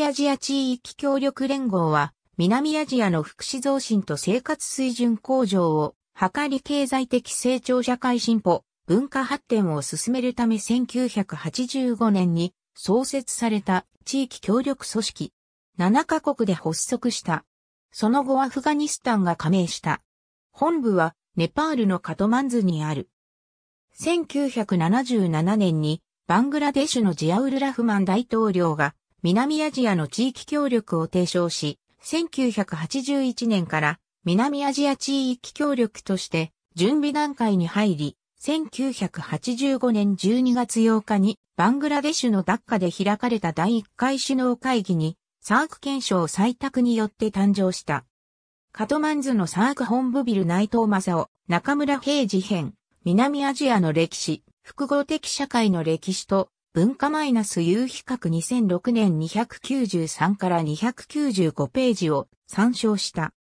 アジア地域協力連合は、南アジアの福祉増進と生活水準向上を、図り経済的成長社会進歩、文化発展を進めるため1985年に創設された地域協力組織。7カ国で発足した。その後アフガニスタンが加盟した。本部はネパールのカトマンズにある。1977年にバングラデシュのジアウルラフマン大統領が南アジアの地域協力を提唱し、1981年から南アジア地域協力として準備段階に入り、1985年12月8日にバングラデシュのダッカで開かれた第1回首脳会議にサーク憲章採択によって誕生した。カトマンズのサーク本部ビル内藤正夫、中村平次編、南アジアの歴史、複合的社会の歴史と文化マイナス有比較2006年293から295ページを参照した。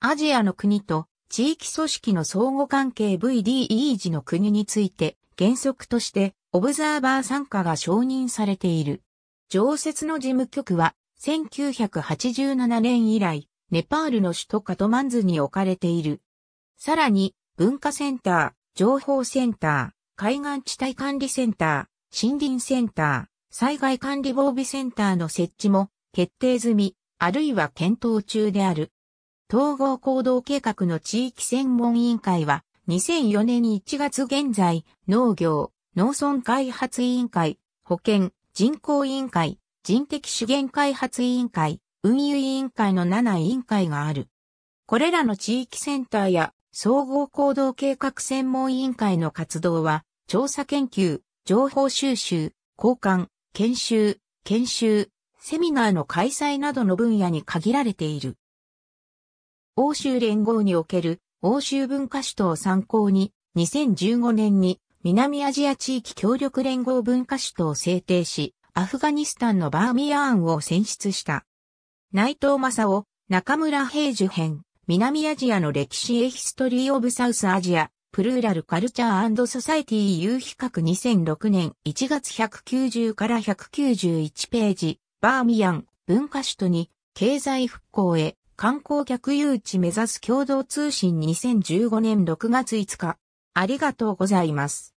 アジアの国と地域組織の相互関係 VDE 時の国について原則としてオブザーバー参加が承認されている。常設の事務局は1987年以来ネパールの首都カトマンズに置かれている。さらに文化センター、情報センター、海岸地帯管理センター、森林センター、災害管理防備センターの設置も決定済み、あるいは検討中である。統合行動計画の地域専門委員会は、2004年1月現在、農業、農村開発委員会、保健、人口委員会、人的資源開発委員会、運輸委員会の7委員会がある。これらの地域センターや総合行動計画専門委員会の活動は、調査研究、情報収集、交換、研修、研修、セミナーの開催などの分野に限られている。欧州連合における欧州文化史とを参考に、2015年に南アジア地域協力連合文化史とを制定し、アフガニスタンのバーミヤーンを選出した。内藤正夫、中村平樹編、南アジアの歴史エヒストリー・オブ・サウス・アジア、プルーラルカルチャーソサイティ EU 比較2006年1月190から191ページ、バーミヤン、文化首都に、経済復興へ、観光客誘致目指す共同通信2015年6月5日。ありがとうございます。